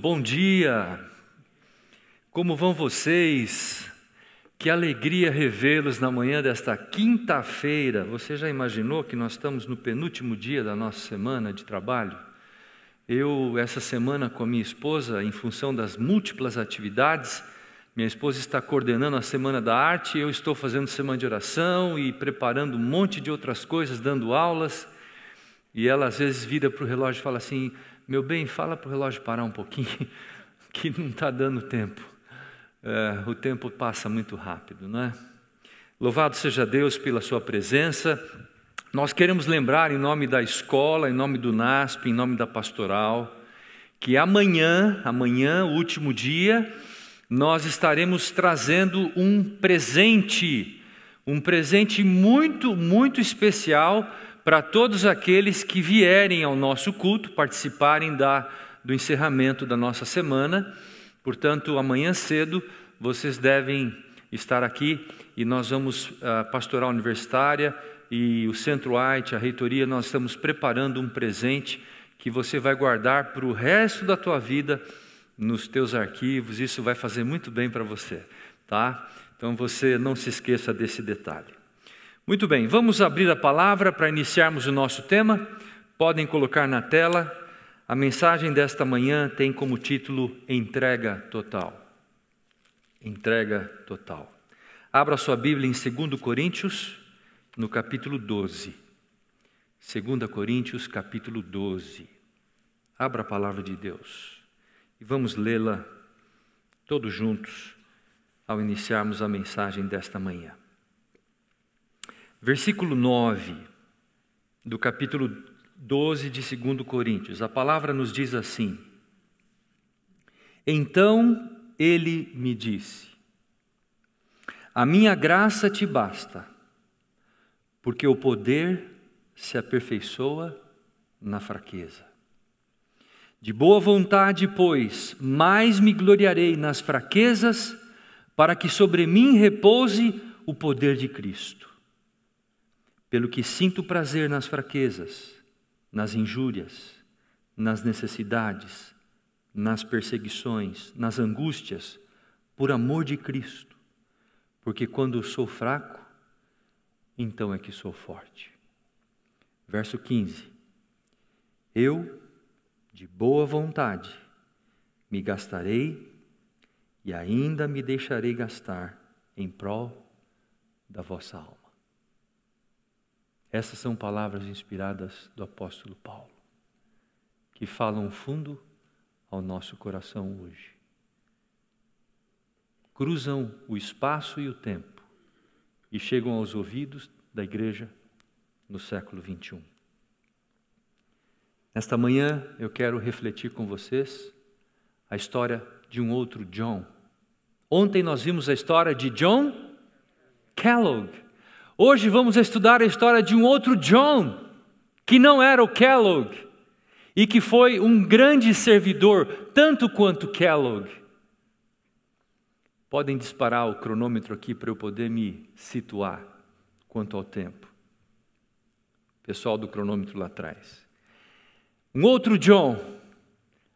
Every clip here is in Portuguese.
Bom dia, como vão vocês? Que alegria revê-los na manhã desta quinta-feira. Você já imaginou que nós estamos no penúltimo dia da nossa semana de trabalho? Eu, essa semana, com a minha esposa, em função das múltiplas atividades, minha esposa está coordenando a Semana da Arte, eu estou fazendo semana de oração e preparando um monte de outras coisas, dando aulas. E ela às vezes vira para o relógio e fala assim: meu bem, fala para o relógio parar um pouquinho, que não está dando tempo. É, o tempo passa muito rápido, não é? Louvado seja Deus pela Sua presença. Nós queremos lembrar, em nome da escola, em nome do NASP, em nome da pastoral, que amanhã, amanhã, último dia, nós estaremos trazendo um presente, um presente muito, muito especial para todos aqueles que vierem ao nosso culto, participarem da, do encerramento da nossa semana. Portanto, amanhã cedo vocês devem estar aqui e nós vamos, a ah, Pastoral Universitária e o Centro White, a Reitoria, nós estamos preparando um presente que você vai guardar para o resto da tua vida nos teus arquivos. Isso vai fazer muito bem para você, tá? Então você não se esqueça desse detalhe. Muito bem, vamos abrir a palavra para iniciarmos o nosso tema. Podem colocar na tela. A mensagem desta manhã tem como título Entrega Total. Entrega Total. Abra sua Bíblia em 2 Coríntios, no capítulo 12. 2 Coríntios, capítulo 12. Abra a palavra de Deus e vamos lê-la todos juntos ao iniciarmos a mensagem desta manhã. Versículo 9 do capítulo 12 de 2 Coríntios, a palavra nos diz assim: Então ele me disse: A minha graça te basta, porque o poder se aperfeiçoa na fraqueza. De boa vontade, pois, mais me gloriarei nas fraquezas, para que sobre mim repouse o poder de Cristo pelo que sinto prazer nas fraquezas, nas injúrias, nas necessidades, nas perseguições, nas angústias, por amor de Cristo. Porque quando sou fraco, então é que sou forte. Verso 15: Eu, de boa vontade, me gastarei e ainda me deixarei gastar em prol da vossa alma. Essas são palavras inspiradas do apóstolo Paulo, que falam fundo ao nosso coração hoje. Cruzam o espaço e o tempo e chegam aos ouvidos da igreja no século 21. Nesta manhã eu quero refletir com vocês a história de um outro John. Ontem nós vimos a história de John Kellogg Hoje vamos estudar a história de um outro John, que não era o Kellogg, e que foi um grande servidor, tanto quanto Kellogg. Podem disparar o cronômetro aqui para eu poder me situar quanto ao tempo. Pessoal do cronômetro lá atrás. Um outro John,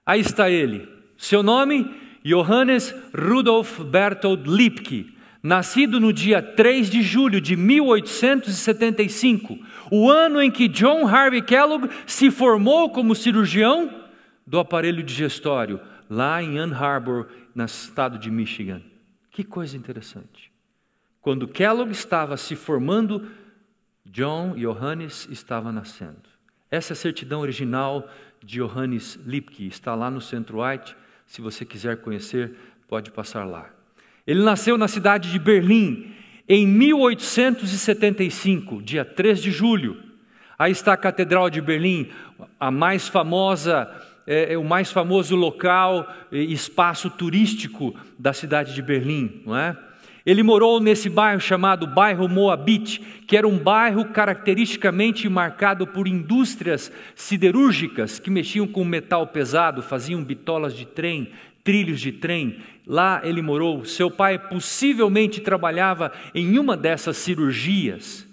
aí está ele. Seu nome? Johannes Rudolf Bertold Lipke Nascido no dia 3 de julho de 1875, o ano em que John Harvey Kellogg se formou como cirurgião do aparelho digestório, lá em Ann Arbor, no estado de Michigan. Que coisa interessante. Quando Kellogg estava se formando, John Johannes estava nascendo. Essa é a certidão original de Johannes Lipke está lá no Centro White. Se você quiser conhecer, pode passar lá. Ele nasceu na cidade de Berlim em 1875, dia 3 de julho. Aí está a Catedral de Berlim, a mais famosa, é, é o mais famoso local e espaço turístico da cidade de Berlim, não é? Ele morou nesse bairro chamado bairro Moabit, que era um bairro caracteristicamente marcado por indústrias siderúrgicas que mexiam com metal pesado, faziam bitolas de trem, trilhos de trem. Lá ele morou. Seu pai possivelmente trabalhava em uma dessas cirurgias.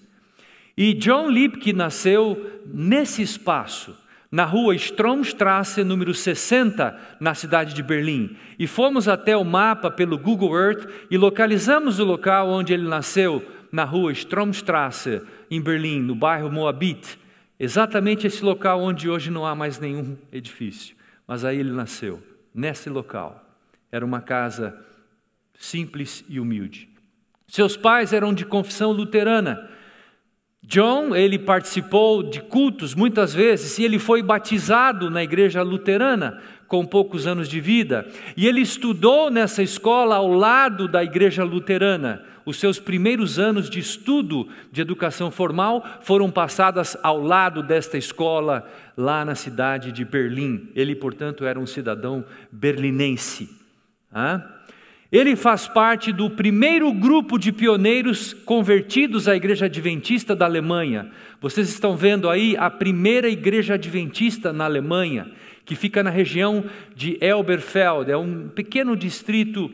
E John Lipke nasceu nesse espaço, na rua Stromstrasse, número 60, na cidade de Berlim. E fomos até o mapa pelo Google Earth e localizamos o local onde ele nasceu, na rua Stromstrasse, em Berlim, no bairro Moabit. Exatamente esse local onde hoje não há mais nenhum edifício. Mas aí ele nasceu nesse local. Era uma casa simples e humilde. Seus pais eram de confissão luterana. John, ele participou de cultos muitas vezes e ele foi batizado na igreja luterana com poucos anos de vida. E ele estudou nessa escola ao lado da igreja luterana, os seus primeiros anos de estudo de educação formal foram passadas ao lado desta escola, lá na cidade de Berlim. Ele, portanto, era um cidadão berlinense. Ele faz parte do primeiro grupo de pioneiros convertidos à Igreja Adventista da Alemanha. Vocês estão vendo aí a primeira Igreja Adventista na Alemanha, que fica na região de Elberfeld, é um pequeno distrito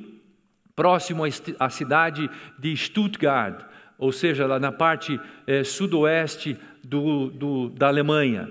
próximo à cidade de Stuttgart, ou seja, lá na parte eh, sudoeste do, do, da Alemanha.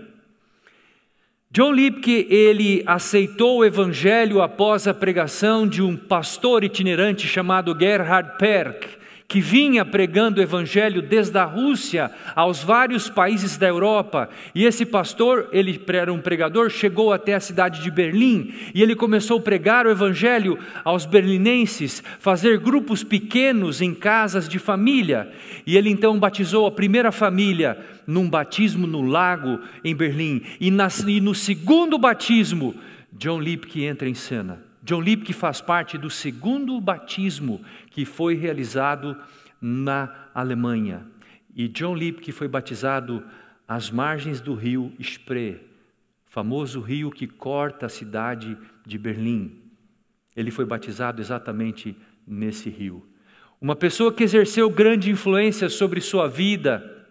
John Lipke ele aceitou o evangelho após a pregação de um pastor itinerante chamado Gerhard Perk, que vinha pregando o evangelho desde a Rússia aos vários países da Europa. E esse pastor, ele era um pregador, chegou até a cidade de Berlim e ele começou a pregar o evangelho aos berlinenses, fazer grupos pequenos em casas de família. E ele então batizou a primeira família num batismo no lago em Berlim. E, no segundo batismo, John Lipke entra em cena. John Lipke faz parte do segundo batismo que foi realizado na Alemanha. E John Lipke foi batizado às margens do rio Spree, famoso rio que corta a cidade de Berlim. Ele foi batizado exatamente nesse rio. Uma pessoa que exerceu grande influência sobre sua vida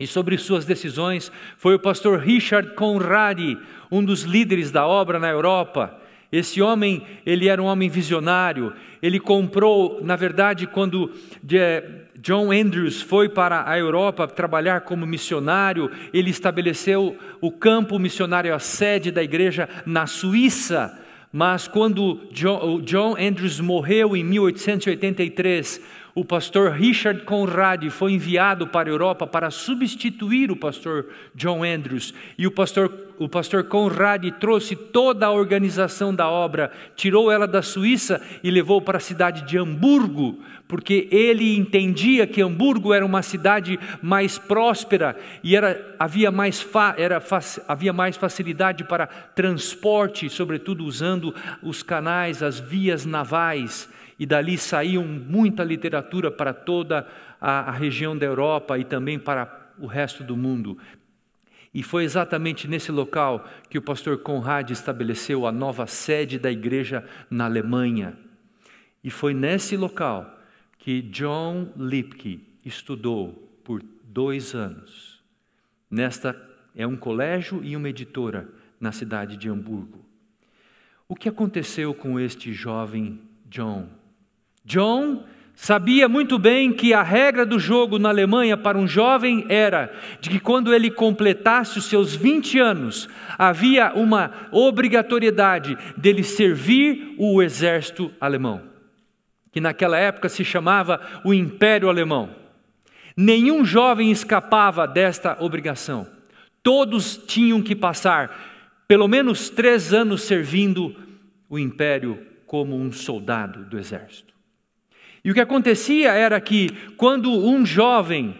e sobre suas decisões foi o pastor Richard Conradi, um dos líderes da obra na Europa. Esse homem, ele era um homem visionário. Ele comprou, na verdade, quando John Andrews foi para a Europa trabalhar como missionário, ele estabeleceu o campo missionário, a sede da igreja na Suíça. Mas quando John Andrews morreu em 1883, o pastor Richard Conrad foi enviado para a Europa para substituir o pastor John Andrews. E o pastor, o pastor Conrad trouxe toda a organização da obra, tirou ela da Suíça e levou para a cidade de Hamburgo, porque ele entendia que Hamburgo era uma cidade mais próspera e era, havia, mais fa, era, havia mais facilidade para transporte, sobretudo usando os canais, as vias navais e dali saíam muita literatura para toda a, a região da Europa e também para o resto do mundo. E foi exatamente nesse local que o pastor Conrad estabeleceu a nova sede da igreja na Alemanha. E foi nesse local que John Lipke estudou por dois anos. Nesta é um colégio e uma editora na cidade de Hamburgo. O que aconteceu com este jovem John? John sabia muito bem que a regra do jogo na Alemanha para um jovem era de que quando ele completasse os seus 20 anos, havia uma obrigatoriedade dele servir o exército alemão, que naquela época se chamava o Império Alemão. Nenhum jovem escapava desta obrigação. Todos tinham que passar pelo menos três anos servindo o império como um soldado do exército. E o que acontecia era que quando um jovem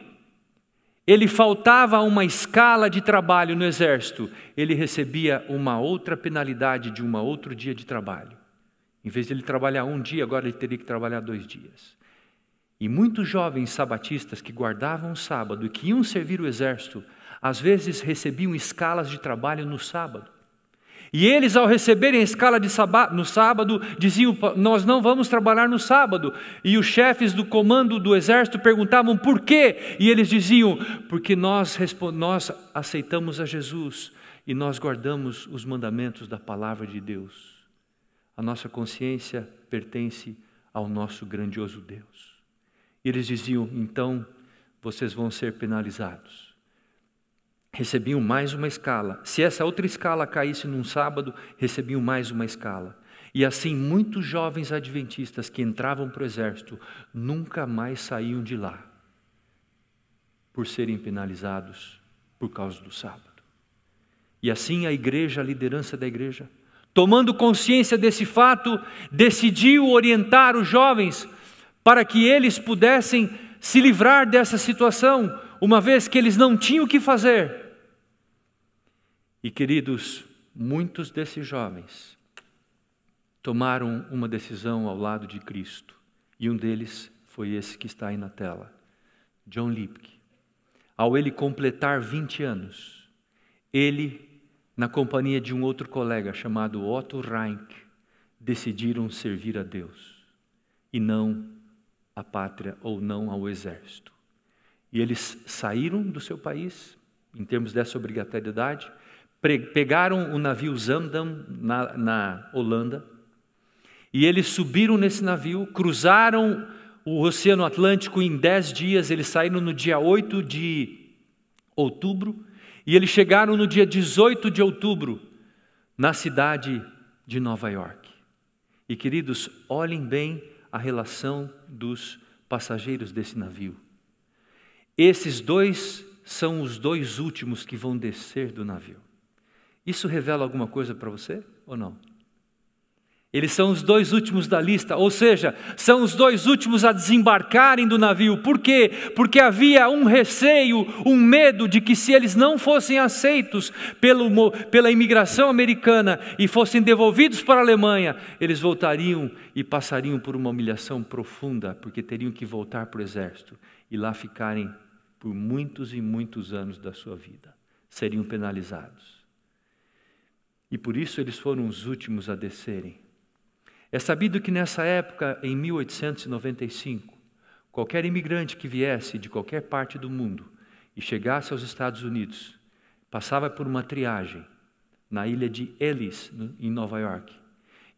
ele faltava uma escala de trabalho no exército, ele recebia uma outra penalidade de um outro dia de trabalho. Em vez de ele trabalhar um dia, agora ele teria que trabalhar dois dias. E muitos jovens sabatistas que guardavam o sábado e que iam servir o exército, às vezes recebiam escalas de trabalho no sábado. E eles, ao receberem a escala sabá, no sábado, diziam: Nós não vamos trabalhar no sábado. E os chefes do comando do exército perguntavam por quê? E eles diziam: Porque nós, nós aceitamos a Jesus e nós guardamos os mandamentos da palavra de Deus. A nossa consciência pertence ao nosso grandioso Deus. E eles diziam: Então vocês vão ser penalizados recebiam mais uma escala. Se essa outra escala caísse num sábado, recebiam mais uma escala. E assim, muitos jovens adventistas que entravam para o exército nunca mais saíam de lá, por serem penalizados por causa do sábado. E assim a igreja, a liderança da igreja, tomando consciência desse fato, decidiu orientar os jovens para que eles pudessem se livrar dessa situação, uma vez que eles não tinham o que fazer. E queridos, muitos desses jovens tomaram uma decisão ao lado de Cristo, e um deles foi esse que está aí na tela, John Lipke. Ao ele completar 20 anos, ele, na companhia de um outro colega chamado Otto Rank, decidiram servir a Deus e não à pátria ou não ao exército. E eles saíram do seu país, em termos dessa obrigatoriedade, pegaram o navio Zandam na, na Holanda, e eles subiram nesse navio, cruzaram o Oceano Atlântico em dez dias, eles saíram no dia 8 de outubro, e eles chegaram no dia 18 de outubro na cidade de Nova York. E queridos, olhem bem a relação dos passageiros desse navio. Esses dois são os dois últimos que vão descer do navio. Isso revela alguma coisa para você ou não? Eles são os dois últimos da lista, ou seja, são os dois últimos a desembarcarem do navio. Por quê? Porque havia um receio, um medo de que se eles não fossem aceitos pelo, pela imigração americana e fossem devolvidos para a Alemanha, eles voltariam e passariam por uma humilhação profunda, porque teriam que voltar para o exército e lá ficarem por muitos e muitos anos da sua vida. Seriam penalizados. E por isso eles foram os últimos a descerem. É sabido que nessa época, em 1895, qualquer imigrante que viesse de qualquer parte do mundo e chegasse aos Estados Unidos passava por uma triagem na ilha de Ellis, em Nova York.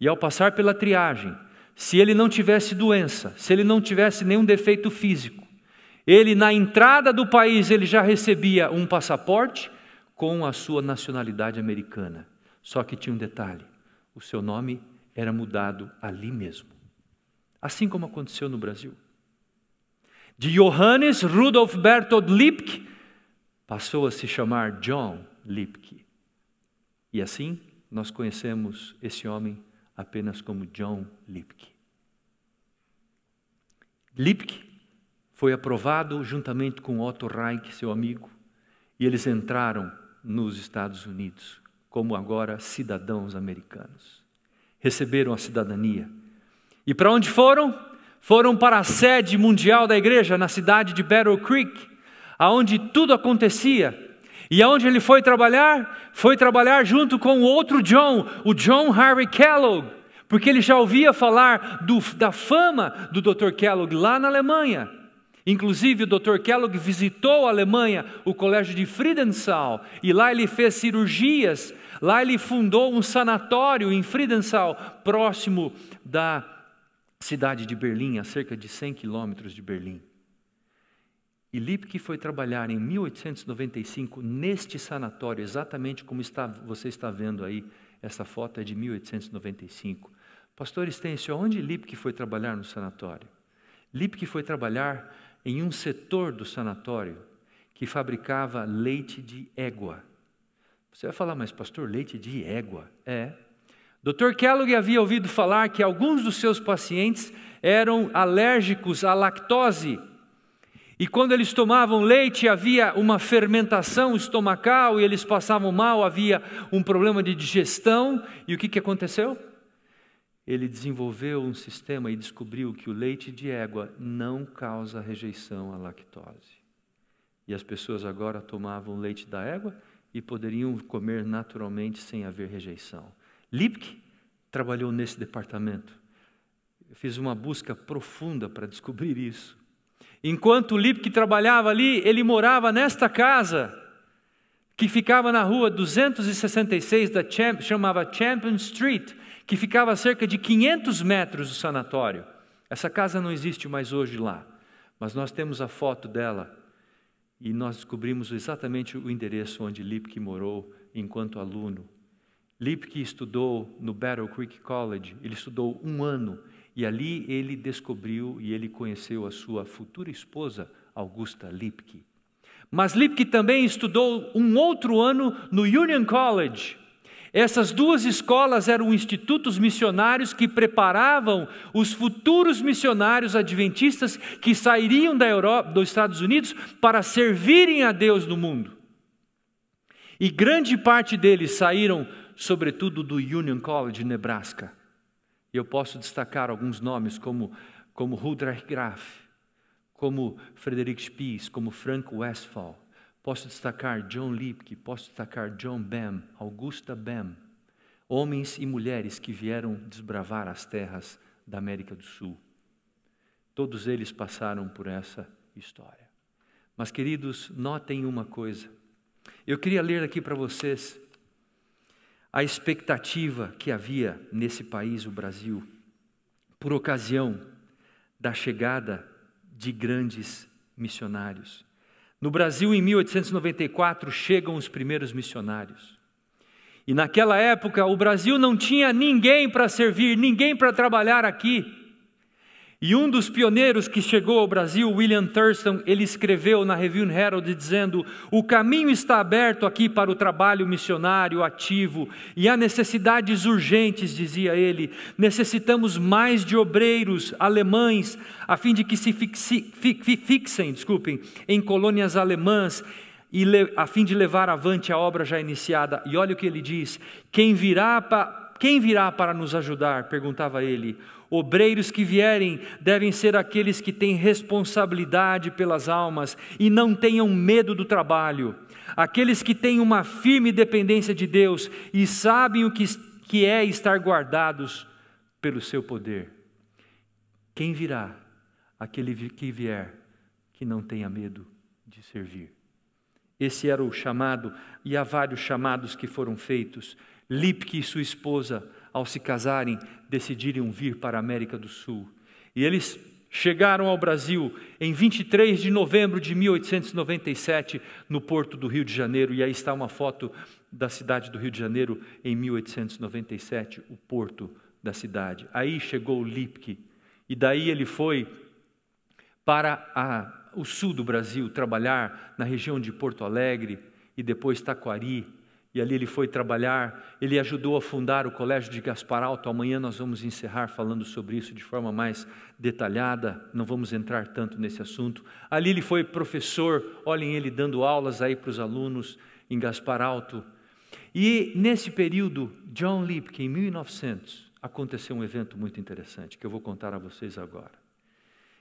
E ao passar pela triagem, se ele não tivesse doença, se ele não tivesse nenhum defeito físico, ele na entrada do país ele já recebia um passaporte com a sua nacionalidade americana. Só que tinha um detalhe: o seu nome era mudado ali mesmo. Assim como aconteceu no Brasil. De Johannes Rudolf Bertold Lipke passou a se chamar John Lipke. E assim nós conhecemos esse homem apenas como John Lipke. Lipke foi aprovado juntamente com Otto Reich, seu amigo, e eles entraram nos Estados Unidos como agora cidadãos americanos. Receberam a cidadania. E para onde foram? Foram para a sede mundial da igreja, na cidade de Battle Creek, aonde tudo acontecia. E aonde ele foi trabalhar? Foi trabalhar junto com o outro John, o John Harry Kellogg, porque ele já ouvia falar do, da fama do Dr. Kellogg lá na Alemanha. Inclusive, o Dr. Kellogg visitou a Alemanha, o colégio de Friedensau, e lá ele fez cirurgias. Lá ele fundou um sanatório em Friedensau, próximo da cidade de Berlim, a cerca de 100 quilômetros de Berlim. E Lipke foi trabalhar em 1895 neste sanatório, exatamente como está, você está vendo aí, essa foto é de 1895. Pastor Estêncio, onde Lipke foi trabalhar no sanatório? Lipke foi trabalhar em um setor do sanatório que fabricava leite de égua. Você vai falar, mas pastor, leite de égua? É. Dr. Kellogg havia ouvido falar que alguns dos seus pacientes eram alérgicos à lactose. E quando eles tomavam leite, havia uma fermentação estomacal e eles passavam mal, havia um problema de digestão. E o que, que aconteceu? ele desenvolveu um sistema e descobriu que o leite de égua não causa rejeição à lactose. E as pessoas agora tomavam leite da égua e poderiam comer naturalmente sem haver rejeição. Lipke trabalhou nesse departamento. Eu fiz uma busca profunda para descobrir isso. Enquanto Lipke trabalhava ali, ele morava nesta casa que ficava na rua 266 da chamava Champion Street, que ficava a cerca de 500 metros do sanatório. Essa casa não existe mais hoje lá, mas nós temos a foto dela e nós descobrimos exatamente o endereço onde Lipke morou enquanto aluno. Lipke estudou no Battle Creek College, ele estudou um ano e ali ele descobriu e ele conheceu a sua futura esposa, Augusta Lipke. Mas Lipke também estudou um outro ano no Union College. Essas duas escolas eram institutos missionários que preparavam os futuros missionários adventistas que sairiam da Europa, dos Estados Unidos para servirem a Deus no mundo. E grande parte deles saíram, sobretudo, do Union College, Nebraska. E Eu posso destacar alguns nomes, como, como Rudolf Graf, como Frederick Spies, como Frank Westphal, posso destacar John Lipke, posso destacar John Bam, Augusta Bam, homens e mulheres que vieram desbravar as terras da América do Sul. Todos eles passaram por essa história. Mas, queridos, notem uma coisa. Eu queria ler aqui para vocês a expectativa que havia nesse país, o Brasil, por ocasião da chegada de grandes missionários. No Brasil, em 1894, chegam os primeiros missionários. E naquela época, o Brasil não tinha ninguém para servir, ninguém para trabalhar aqui. E um dos pioneiros que chegou ao Brasil, William Thurston, ele escreveu na Review Herald dizendo: "O caminho está aberto aqui para o trabalho missionário ativo e há necessidades urgentes", dizia ele. "Necessitamos mais de obreiros alemães a fim de que se fixi, fi, fixem, desculpem, em colônias alemãs e le, a fim de levar avante a obra já iniciada". E olha o que ele diz: "Quem virá para quem virá para nos ajudar?", perguntava ele Obreiros que vierem devem ser aqueles que têm responsabilidade pelas almas e não tenham medo do trabalho. Aqueles que têm uma firme dependência de Deus e sabem o que, que é estar guardados pelo seu poder. Quem virá? Aquele que vier que não tenha medo de servir. Esse era o chamado, e há vários chamados que foram feitos. Lipke e sua esposa ao se casarem, decidiram vir para a América do Sul. E eles chegaram ao Brasil em 23 de novembro de 1897, no porto do Rio de Janeiro, e aí está uma foto da cidade do Rio de Janeiro em 1897, o porto da cidade. Aí chegou Lipke, e daí ele foi para a, o sul do Brasil trabalhar na região de Porto Alegre e depois Taquari e ali ele foi trabalhar, ele ajudou a fundar o Colégio de Gaspar Alto. Amanhã nós vamos encerrar falando sobre isso de forma mais detalhada, não vamos entrar tanto nesse assunto. Ali ele foi professor, olhem ele dando aulas aí para os alunos em Gaspar Alto. E nesse período, John Lipke, em 1900, aconteceu um evento muito interessante que eu vou contar a vocês agora.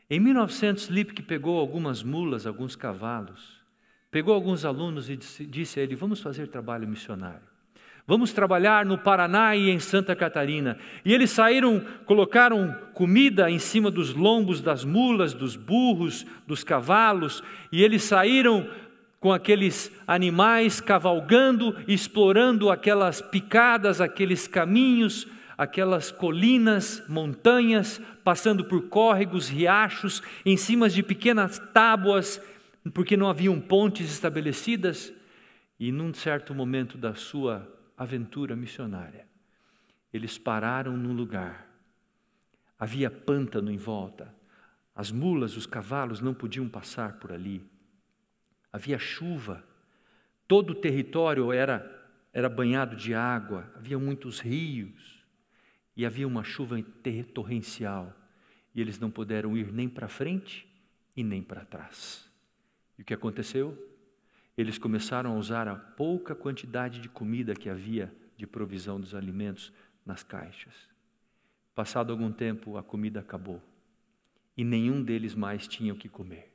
Em 1900, Lipke pegou algumas mulas, alguns cavalos, Pegou alguns alunos e disse, disse a ele: Vamos fazer trabalho missionário. Vamos trabalhar no Paraná e em Santa Catarina. E eles saíram, colocaram comida em cima dos lombos das mulas, dos burros, dos cavalos, e eles saíram com aqueles animais cavalgando, explorando aquelas picadas, aqueles caminhos, aquelas colinas, montanhas, passando por córregos, riachos, em cima de pequenas tábuas, porque não haviam pontes estabelecidas, e num certo momento da sua aventura missionária, eles pararam num lugar. Havia pântano em volta. As mulas, os cavalos não podiam passar por ali. Havia chuva. Todo o território era era banhado de água, havia muitos rios e havia uma chuva torrencial, e eles não puderam ir nem para frente e nem para trás. E o que aconteceu? Eles começaram a usar a pouca quantidade de comida que havia de provisão dos alimentos nas caixas. Passado algum tempo, a comida acabou e nenhum deles mais tinha o que comer.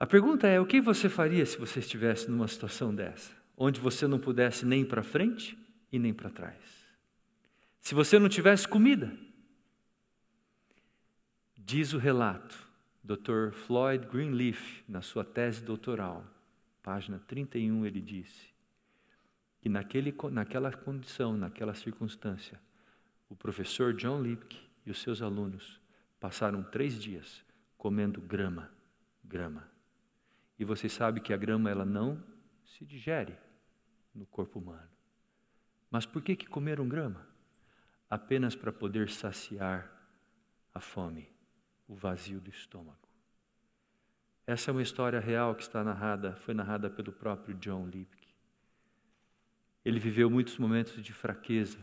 A pergunta é: o que você faria se você estivesse numa situação dessa, onde você não pudesse nem para frente e nem para trás? Se você não tivesse comida? Diz o relato Dr. Floyd Greenleaf, na sua tese doutoral, página 31, ele disse que naquele, naquela condição, naquela circunstância, o professor John Lipke e os seus alunos passaram três dias comendo grama, grama. E você sabe que a grama ela não se digere no corpo humano. Mas por que que comeram grama? Apenas para poder saciar a fome o vazio do estômago. Essa é uma história real que está narrada, foi narrada pelo próprio John Lipke. Ele viveu muitos momentos de fraqueza,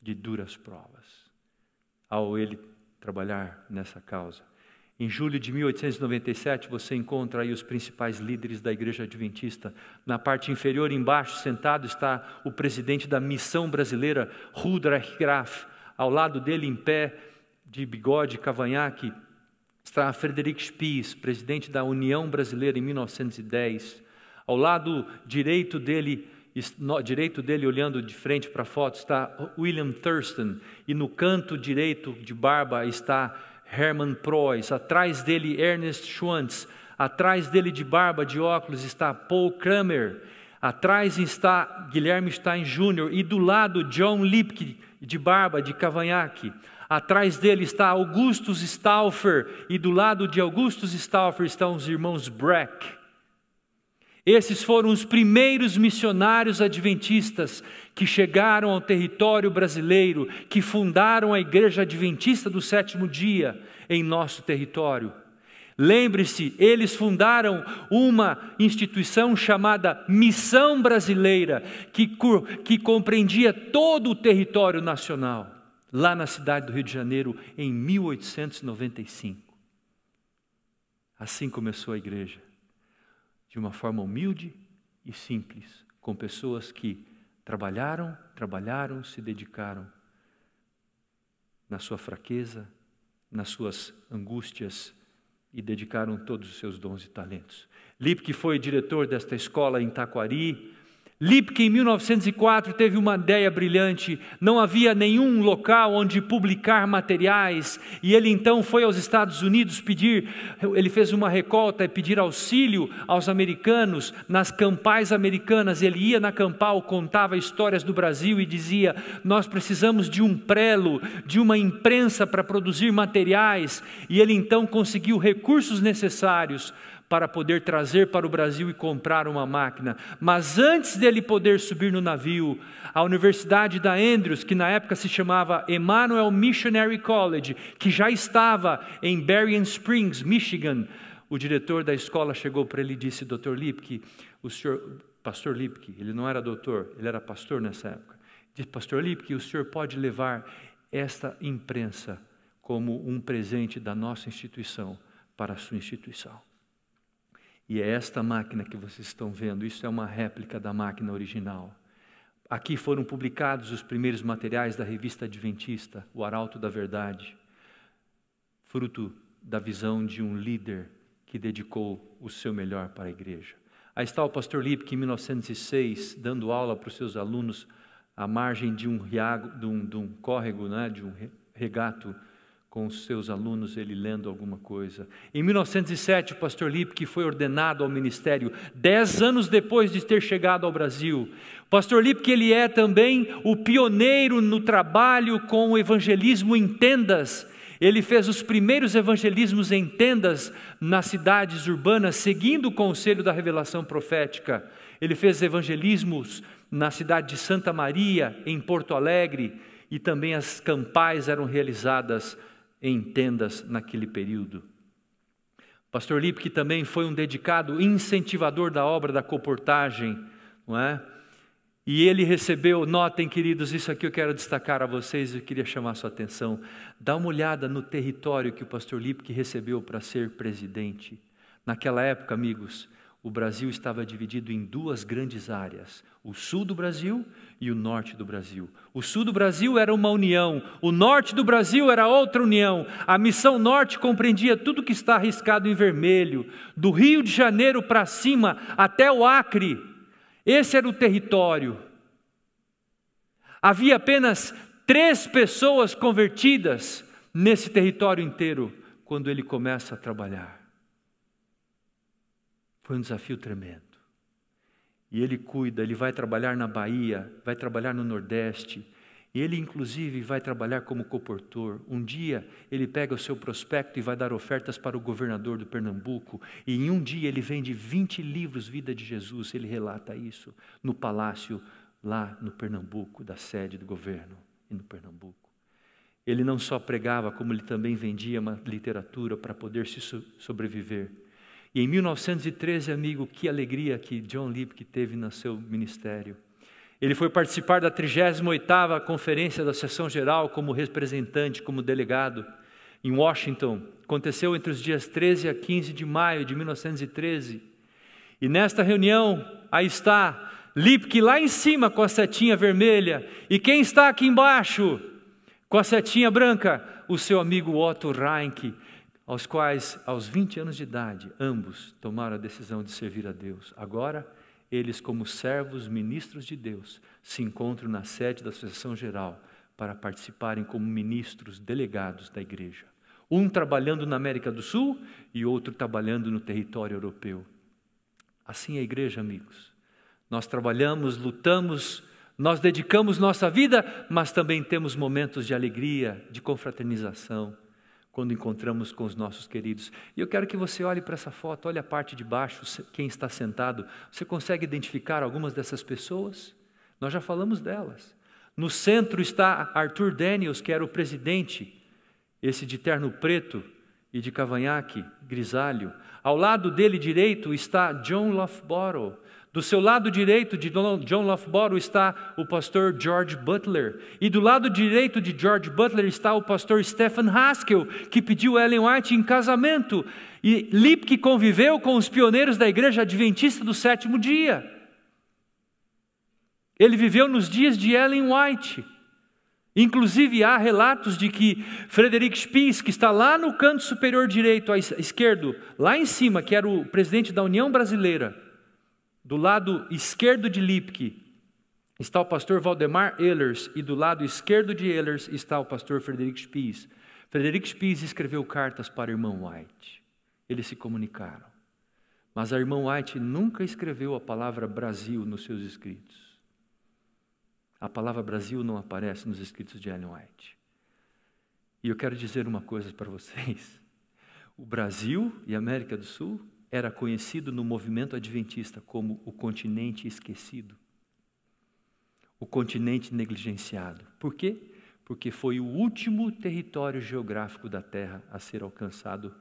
de duras provas, ao ele trabalhar nessa causa. Em julho de 1897, você encontra aí os principais líderes da Igreja Adventista. Na parte inferior, embaixo, sentado, está o presidente da Missão Brasileira, Rudolf Graf. Ao lado dele, em pé, de bigode cavanhaque está Frederic Spies, presidente da União Brasileira em 1910. Ao lado direito dele, direito dele olhando de frente para a foto, está William Thurston. E no canto direito de barba está Hermann Preuss. Atrás dele, Ernest Schwantz. Atrás dele, de barba, de óculos, está Paul Kramer. Atrás está Guilherme Stein Jr. E do lado, John Lipke, de barba, de cavanhaque. Atrás dele está Augustus Stauffer e do lado de Augustus Stauffer estão os irmãos Breck. Esses foram os primeiros missionários adventistas que chegaram ao território brasileiro, que fundaram a Igreja Adventista do Sétimo Dia em nosso território. Lembre-se, eles fundaram uma instituição chamada Missão Brasileira, que, que compreendia todo o território nacional lá na cidade do Rio de Janeiro, em 1895. Assim começou a igreja, de uma forma humilde e simples, com pessoas que trabalharam, trabalharam, se dedicaram na sua fraqueza, nas suas angústias e dedicaram todos os seus dons e talentos. que foi diretor desta escola em Taquari, Lipke, em 1904, teve uma ideia brilhante. Não havia nenhum local onde publicar materiais, e ele então foi aos Estados Unidos pedir, ele fez uma recolta e pedir auxílio aos americanos nas campais americanas. Ele ia na campal, contava histórias do Brasil e dizia: Nós precisamos de um prelo, de uma imprensa para produzir materiais. E ele então conseguiu recursos necessários para poder trazer para o Brasil e comprar uma máquina. Mas antes dele poder subir no navio, a Universidade da Andrews, que na época se chamava Emmanuel Missionary College, que já estava em Berrien Springs, Michigan, o diretor da escola chegou para ele e disse: Dr. Lipke, o senhor, pastor Lipke, ele não era doutor, ele era pastor nessa época. Disse: Pastor Lipke, o senhor pode levar esta imprensa como um presente da nossa instituição para a sua instituição. E é esta máquina que vocês estão vendo, isso é uma réplica da máquina original. Aqui foram publicados os primeiros materiais da revista adventista, O Arauto da Verdade, fruto da visão de um líder que dedicou o seu melhor para a igreja. Aí está o pastor Lipke, em 1906, dando aula para os seus alunos à margem de um, riago, de um, de um córrego, né, de um regato com os seus alunos, ele lendo alguma coisa. Em 1907, o pastor Lipke foi ordenado ao ministério, dez anos depois de ter chegado ao Brasil. O pastor Lipke ele é também o pioneiro no trabalho com o evangelismo em tendas. Ele fez os primeiros evangelismos em tendas nas cidades urbanas, seguindo o conselho da revelação profética. Ele fez evangelismos na cidade de Santa Maria, em Porto Alegre, e também as campais eram realizadas em tendas naquele período. Pastor Lipke também foi um dedicado incentivador da obra da comportagem, não é? E ele recebeu, notem queridos, isso aqui eu quero destacar a vocês, eu queria chamar a sua atenção. Dá uma olhada no território que o pastor Lipke recebeu para ser presidente. Naquela época, amigos, o Brasil estava dividido em duas grandes áreas, o sul do Brasil e o norte do Brasil. O sul do Brasil era uma união, o norte do Brasil era outra união. A missão norte compreendia tudo que está arriscado em vermelho, do Rio de Janeiro para cima até o Acre. Esse era o território. Havia apenas três pessoas convertidas nesse território inteiro quando ele começa a trabalhar. Foi um desafio tremendo. E ele cuida, ele vai trabalhar na Bahia, vai trabalhar no Nordeste, E ele, inclusive, vai trabalhar como coportor. Um dia, ele pega o seu prospecto e vai dar ofertas para o governador do Pernambuco. E em um dia, ele vende 20 livros Vida de Jesus. Ele relata isso no palácio lá no Pernambuco, da sede do governo e no Pernambuco. Ele não só pregava, como ele também vendia uma literatura para poder se sobreviver. E em 1913, amigo, que alegria que John Lipke teve no seu ministério. Ele foi participar da 38ª Conferência da Sessão Geral como representante, como delegado, em Washington. Aconteceu entre os dias 13 a 15 de maio de 1913. E nesta reunião, aí está Lipke lá em cima com a setinha vermelha, e quem está aqui embaixo com a setinha branca? O seu amigo Otto Reinke aos quais, aos 20 anos de idade, ambos tomaram a decisão de servir a Deus. Agora, eles, como servos ministros de Deus, se encontram na sede da Associação Geral para participarem como ministros delegados da igreja. Um trabalhando na América do Sul e outro trabalhando no território europeu. Assim é a igreja, amigos. Nós trabalhamos, lutamos, nós dedicamos nossa vida, mas também temos momentos de alegria, de confraternização quando encontramos com os nossos queridos. E eu quero que você olhe para essa foto, olhe a parte de baixo, quem está sentado. Você consegue identificar algumas dessas pessoas? Nós já falamos delas. No centro está Arthur Daniels, que era o presidente, esse de terno preto e de cavanhaque grisalho. Ao lado dele direito está John Lofborough, do seu lado direito de John Loughborough está o pastor George Butler. E do lado direito de George Butler está o pastor Stephen Haskell, que pediu Ellen White em casamento. E Lipke conviveu com os pioneiros da igreja adventista do sétimo dia. Ele viveu nos dias de Ellen White. Inclusive, há relatos de que Frederick Spies que está lá no canto superior direito, à esquerdo, lá em cima, que era o presidente da União Brasileira, do lado esquerdo de Lipke está o pastor Valdemar Ehlers e do lado esquerdo de Ehlers está o pastor Frederick Spies. Frederick Spies escreveu cartas para o irmão White. Eles se comunicaram. Mas a irmã White nunca escreveu a palavra Brasil nos seus escritos. A palavra Brasil não aparece nos escritos de Ellen White. E eu quero dizer uma coisa para vocês. O Brasil e a América do Sul era conhecido no movimento adventista como o continente esquecido, o continente negligenciado. Por quê? Porque foi o último território geográfico da Terra a ser alcançado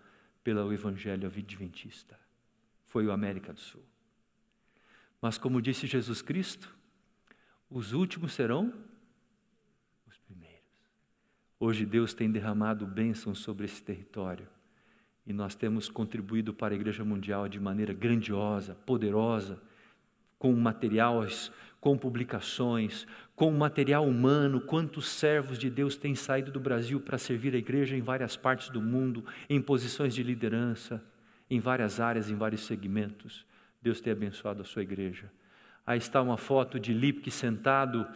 pelo Evangelho adventista. Foi o América do Sul. Mas, como disse Jesus Cristo, os últimos serão os primeiros. Hoje Deus tem derramado bênçãos sobre esse território e nós temos contribuído para a Igreja Mundial de maneira grandiosa, poderosa, com materiais, com publicações, com material humano, quantos servos de Deus têm saído do Brasil para servir a igreja em várias partes do mundo, em posições de liderança, em várias áreas, em vários segmentos. Deus tem abençoado a sua igreja. Aí está uma foto de Lipke sentado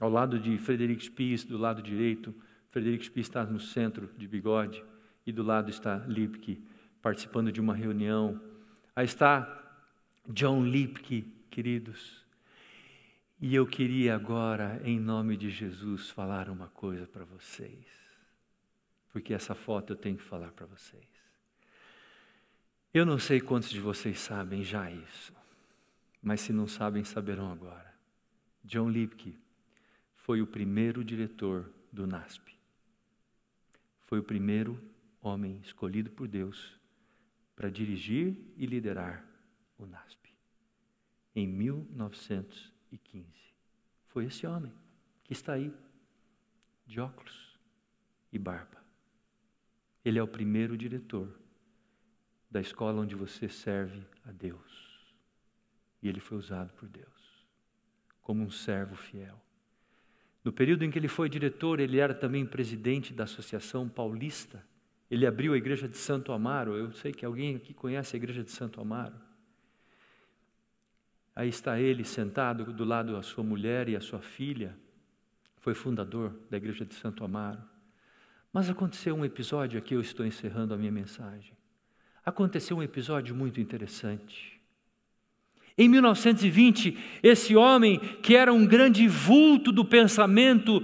ao lado de Frederic Spies, do lado direito. Frederic Spies está no centro de bigode e do lado está Lipke participando de uma reunião. Aí está John Lipke, queridos. E eu queria agora, em nome de Jesus, falar uma coisa para vocês. Porque essa foto eu tenho que falar para vocês. Eu não sei quantos de vocês sabem já isso, mas se não sabem, saberão agora. John Lipke foi o primeiro diretor do NASP. Foi o primeiro homem escolhido por Deus para dirigir e liderar o NASP em 1915. Foi esse homem que está aí, de óculos e barba. Ele é o primeiro diretor da escola onde você serve a Deus. E ele foi usado por Deus como um servo fiel. No período em que ele foi diretor, ele era também presidente da Associação Paulista ele abriu a igreja de Santo Amaro. Eu sei que alguém aqui conhece a igreja de Santo Amaro. Aí está ele sentado do lado da sua mulher e a sua filha. Foi fundador da igreja de Santo Amaro. Mas aconteceu um episódio aqui, eu estou encerrando a minha mensagem. Aconteceu um episódio muito interessante. Em 1920, esse homem, que era um grande vulto do pensamento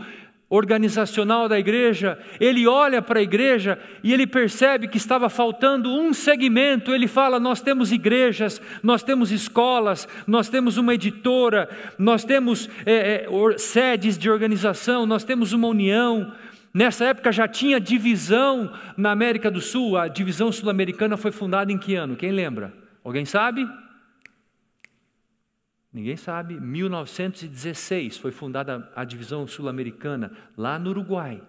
organizacional da igreja, ele olha para a igreja e ele percebe que estava faltando um segmento. Ele fala: Nós temos igrejas, nós temos escolas, nós temos uma editora, nós temos é, é, sedes de organização, nós temos uma união. Nessa época já tinha divisão na América do Sul, a divisão sul-americana foi fundada em que ano? Quem lembra? Alguém sabe? Ninguém sabe. 1916 foi fundada a divisão sul-americana lá no Uruguai.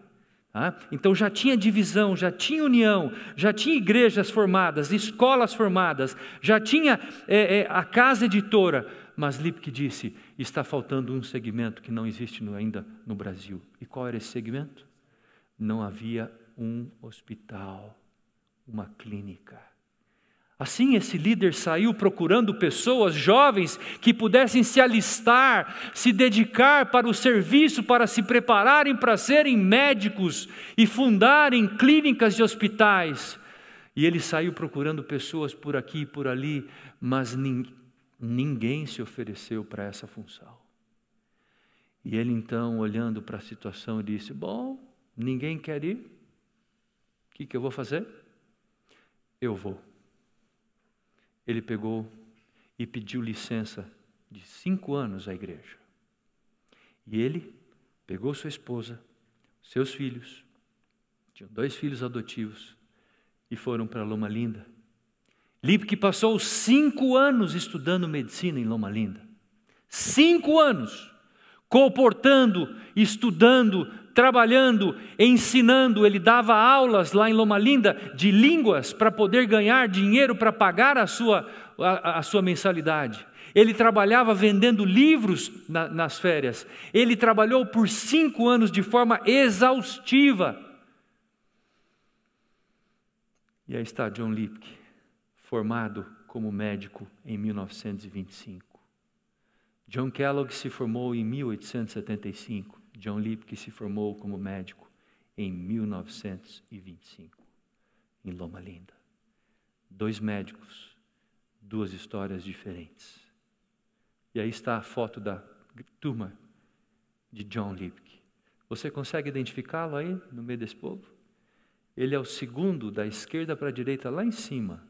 Ah, então já tinha divisão, já tinha união, já tinha igrejas formadas, escolas formadas, já tinha é, é, a casa editora. Mas Lipke disse: está faltando um segmento que não existe no, ainda no Brasil. E qual era esse segmento? Não havia um hospital, uma clínica. Assim, esse líder saiu procurando pessoas jovens que pudessem se alistar, se dedicar para o serviço, para se prepararem para serem médicos e fundarem clínicas e hospitais. E ele saiu procurando pessoas por aqui e por ali, mas nin ninguém se ofereceu para essa função. E ele então, olhando para a situação, disse: Bom, ninguém quer ir, o que, que eu vou fazer? Eu vou ele pegou e pediu licença de cinco anos à igreja. E ele pegou sua esposa, seus filhos, tinham dois filhos adotivos, e foram para Loma Linda. Lipke passou cinco anos estudando medicina em Loma Linda. Cinco anos! Comportando, estudando, trabalhando, ensinando, ele dava aulas lá em Loma Linda de línguas para poder ganhar dinheiro para pagar a sua, a, a, sua mensalidade. Ele trabalhava vendendo livros na, nas férias. Ele trabalhou por cinco anos de forma exaustiva. E aí está John Lipke, formado como médico em 1925. John Kellogg se formou em 1875 John Lipke se formou como médico em 1925, em Loma Linda. Dois médicos, duas histórias diferentes. E aí está a foto da turma de John Lipke. Você consegue identificá-lo aí no meio desse povo? Ele é o segundo da esquerda para a direita lá em cima.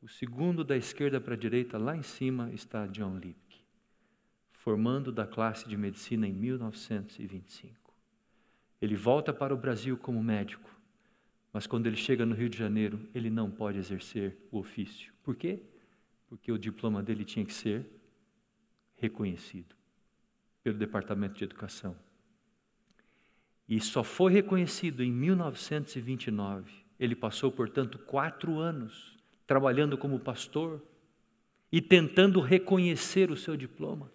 O segundo da esquerda para a direita lá em cima está John Lipke formando da classe de medicina em 1925. Ele volta para o Brasil como médico, mas quando ele chega no Rio de Janeiro, ele não pode exercer o ofício. Por quê? Porque o diploma dele tinha que ser reconhecido pelo Departamento de Educação. E só foi reconhecido em 1929. Ele passou, portanto, quatro anos trabalhando como pastor e tentando reconhecer o seu diploma.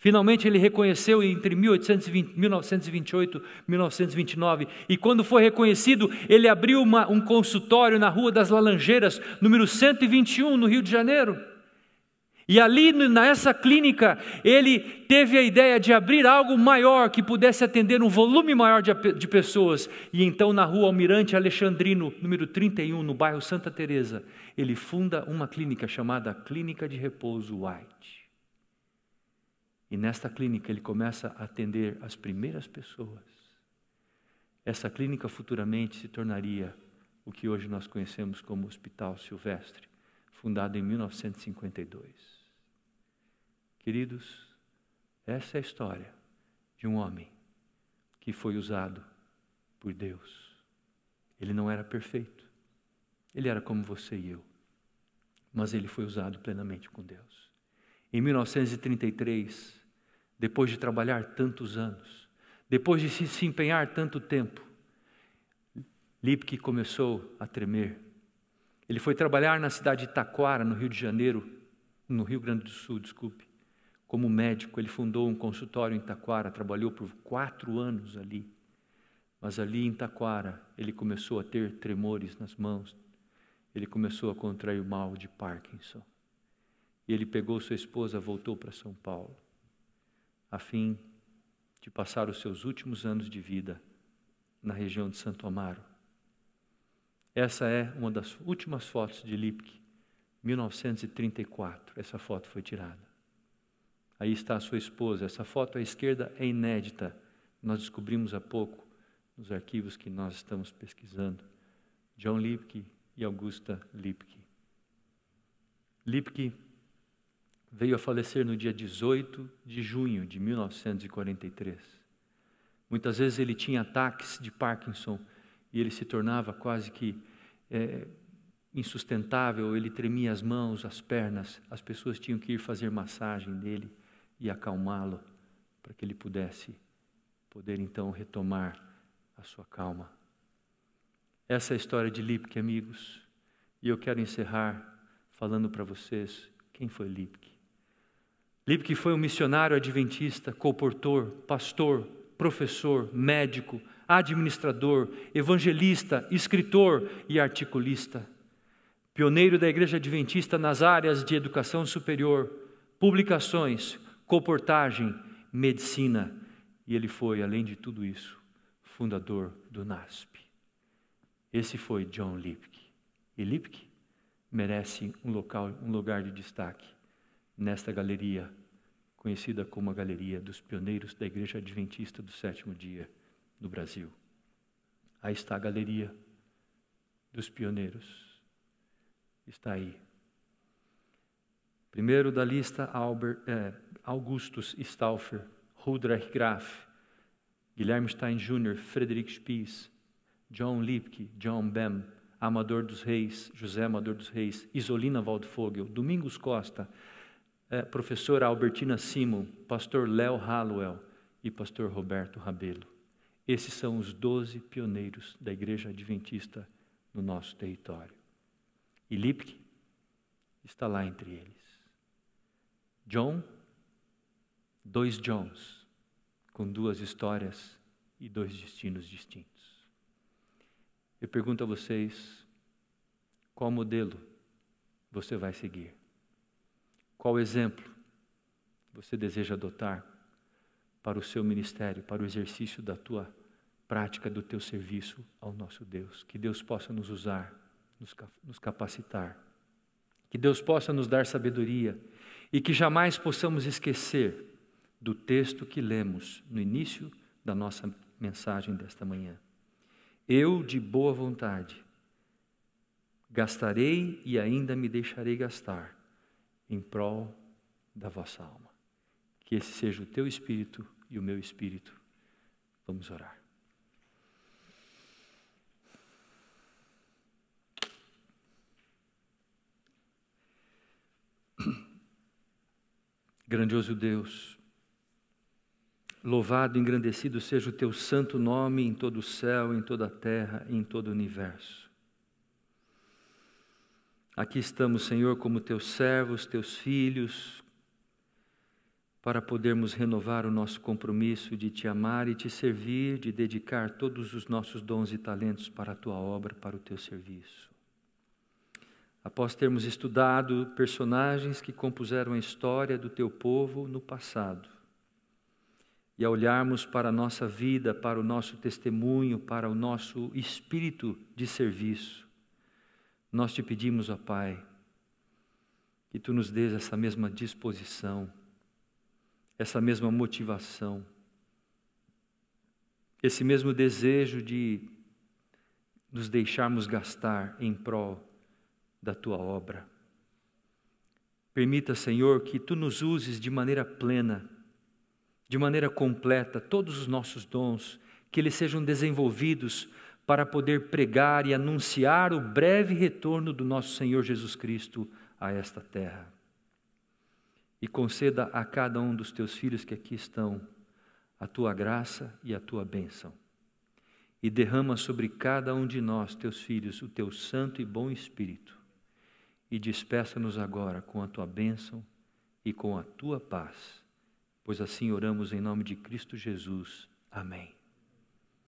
Finalmente ele reconheceu entre 1820, 1928 e 1929. E quando foi reconhecido, ele abriu uma, um consultório na Rua das Laranjeiras, número 121, no Rio de Janeiro. E ali nessa clínica, ele teve a ideia de abrir algo maior que pudesse atender um volume maior de, de pessoas. E então, na rua Almirante Alexandrino, número 31, no bairro Santa Teresa, ele funda uma clínica chamada Clínica de Repouso White. E nesta clínica ele começa a atender as primeiras pessoas. Essa clínica futuramente se tornaria o que hoje nós conhecemos como Hospital Silvestre, fundado em 1952. Queridos, essa é a história de um homem que foi usado por Deus. Ele não era perfeito, ele era como você e eu, mas ele foi usado plenamente com Deus. Em 1933, depois de trabalhar tantos anos, depois de se, empenhar tanto tempo. Lipke começou a tremer. Ele foi trabalhar na cidade de Taquara, no Rio de Janeiro, no Rio Grande do Sul, desculpe, como médico. Ele fundou um consultório em Taquara, trabalhou por quatro anos ali. Mas ali em Taquara, ele começou a ter tremores nas mãos. Ele começou a contrair o mal de Parkinson. E ele pegou sua esposa, voltou para São Paulo a fim de passar os seus últimos anos de vida na região de Santo Amaro. Essa é uma das últimas fotos de Lipke, 1934. Essa foto foi tirada. Aí está a sua esposa. Essa foto à esquerda é inédita. Nós descobrimos há pouco nos arquivos que nós estamos pesquisando. John Lipke e Augusta Lipke. Lipke veio a falecer no dia 18 de junho de 1943. Muitas vezes ele tinha ataques de Parkinson e ele se tornava quase que é, insustentável, ele tremia as mãos, as pernas, as pessoas tinham que ir fazer massagem nele e acalmá-lo para que ele pudesse poder então retomar a sua calma. Essa é a história de Lipke, amigos, e eu quero encerrar falando para vocês quem foi Lipke. Lipke foi um missionário adventista, comportor, pastor, professor, médico, administrador, evangelista, escritor e articulista. Pioneiro da Igreja Adventista nas áreas de educação superior, publicações, comportagem, medicina. E ele foi, além de tudo isso, fundador do NASP. Esse foi John Lipke. E Lipke merece um, local, um lugar de destaque nesta galeria conhecida como a Galeria dos Pioneiros da Igreja Adventista do Sétimo Dia no Brasil. Aí está a Galeria dos Pioneiros. Está aí. Primeiro da lista, Albert, eh, Augustus Stauffer, Rudreich Graf, Guilherme Stein Jr., Frederick Spies, John Lipke, John Bem, Amador dos Reis, José Amador dos Reis, Isolina Waldfogel, Domingos Costa, é, professor professora Albertina Simon, pastor Léo Hallowell e pastor Roberto Rabelo. Esses são os doze pioneiros da Igreja Adventista no nosso território. E Lipke está lá entre eles. John, dois Johns, com duas histórias e dois destinos distintos. Eu pergunto a vocês: qual modelo você vai seguir? Qual exemplo você deseja adotar para o seu ministério, para o exercício da tua prática, do teu serviço ao nosso Deus? Que Deus possa nos usar, nos capacitar, que Deus possa nos dar sabedoria e que jamais possamos esquecer do texto que lemos no início da nossa mensagem desta manhã. Eu, de boa vontade, gastarei e ainda me deixarei gastar em prol da vossa alma. Que esse seja o teu espírito e o meu espírito. Vamos orar. Grandioso Deus, louvado e engrandecido seja o teu santo nome em todo o céu, em toda a terra, em todo o universo. Aqui estamos, Senhor, como teus servos, teus filhos, para podermos renovar o nosso compromisso de te amar e te servir, de dedicar todos os nossos dons e talentos para a tua obra, para o teu serviço. Após termos estudado personagens que compuseram a história do teu povo no passado, e a olharmos para a nossa vida, para o nosso testemunho, para o nosso espírito de serviço, nós te pedimos, ó Pai, que tu nos dês essa mesma disposição, essa mesma motivação, esse mesmo desejo de nos deixarmos gastar em prol da tua obra. Permita, Senhor, que tu nos uses de maneira plena, de maneira completa, todos os nossos dons, que eles sejam desenvolvidos para poder pregar e anunciar o breve retorno do nosso Senhor Jesus Cristo a esta terra. E conceda a cada um dos teus filhos que aqui estão a tua graça e a tua bênção. E derrama sobre cada um de nós, teus filhos, o teu santo e bom Espírito. E despeça-nos agora com a tua bênção e com a tua paz, pois assim oramos em nome de Cristo Jesus. Amém.